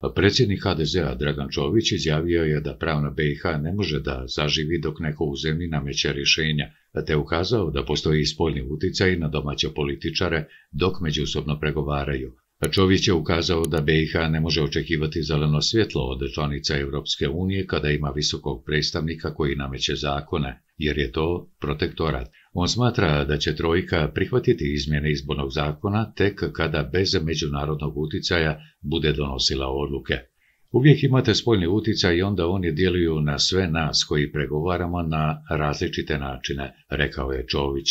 Pa predsjednik HDZ-a Dragan Čović izjavio je da pravna BiH ne može da zaživi dok neko u zemlji nameće rješenja, te ukazao da postoji spoljni utjecaj na domaće političare dok međusobno pregovaraju, pa Čović je ukazao da BiH ne može očekivati zeleno svjetlo od članica Europske unije kada ima visokog predstavnika koji nameće zakone, jer je to protektorat. On smatra da će trojka prihvatiti izmjene izbornog zakona tek kada bez međunarodnog uticaja bude donosila odluke. Uvijek imate spoljni uticaj i onda oni djeluju na sve nas koji pregovaramo na različite načine, rekao je Čović.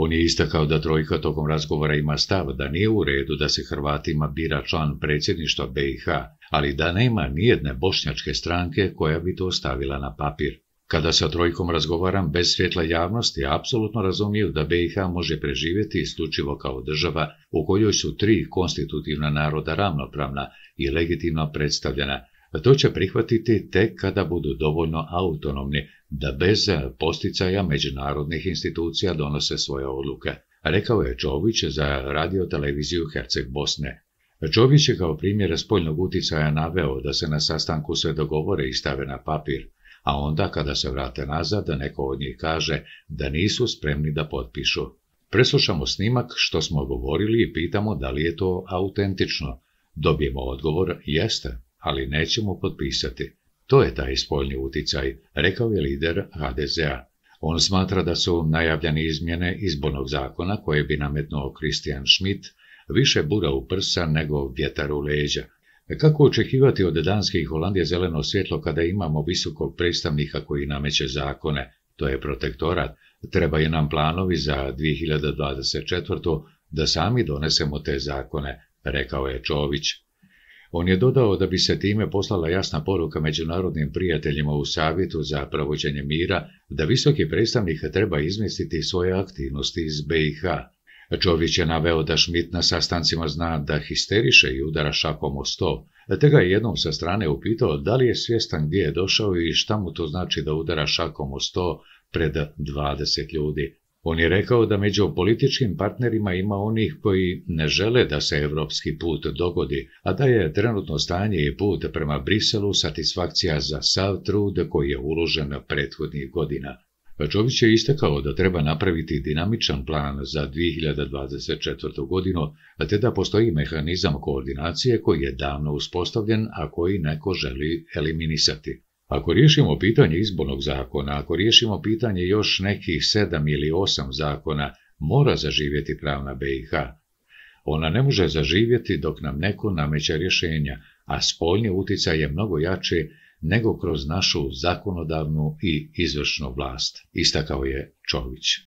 On je istakao da trojka tokom razgovora ima stav da nije u redu da se Hrvatima bira član predsjedništva BiH, ali da nema nijedne bošnjačke stranke koja bi to stavila na papir. Kada sa trojkom razgovaram bez svjetla javnosti, apsolutno razumiju da BiH može preživjeti isključivo kao država u kojoj su tri konstitutivna naroda ravnopravna i legitimno predstavljena, to će prihvatiti tek kada budu dovoljno autonomni da bez e, posticaja međunarodnih institucija donose svoje odluke, rekao je Čović za radio televiziju Herceg Bosne. Čović je kao primjer spoljnog utjecaja naveo da se na sastanku sve dogovore i stave na papir, a onda kada se vrate nazad da neko od njih kaže da nisu spremni da potpišu. Preslušamo snimak što smo govorili i pitamo da li je to autentično. Dobijemo odgovor jeste ali nećemo potpisati. To je taj spoljni uticaj, rekao je lider HDZ-a. On smatra da su najavljene izmjene izbornog zakona koje bi nametnuo Christian Schmidt više bura u prsa nego vjetar u leđa. Kako očekivati od Danske i Holandije zeleno svjetlo kada imamo visokog predstavnika koji nameće zakone? To je protektorat. Trebaju nam planovi za 2024. da sami donesemo te zakone, rekao je Čović. On je dodao da bi se time poslala jasna poruka međunarodnim prijateljima u savjetu za provođenje mira da visoki predstavnik treba izmjestiti svoje aktivnosti iz BiH. Čović je naveo da Šmit na sastancima zna da histeriše i udara šakom o sto, te ga je jednom sa strane upitao da li je svjestan gdje je došao i šta mu to znači da udara šakom o sto pred 20 ljudi. On je rekao da među političkim partnerima ima onih koji ne žele da se evropski put dogodi, a da je trenutno stanje i put prema Briselu satisfakcija za sav trud koji je uložen prethodnih godina. Čović je istakao da treba napraviti dinamičan plan za 2024. godinu, te da postoji mehanizam koordinacije koji je davno uspostavljen, a koji neko želi eliminisati. Ako riješimo pitanje izbornog zakona, ako riješimo pitanje još nekih sedam ili osam zakona, mora zaživjeti pravna BiH. Ona ne može zaživjeti dok nam neko nameće rješenja, a spoljni utjecaj je mnogo jači nego kroz našu zakonodavnu i izvršnu vlast, istakao je Čović.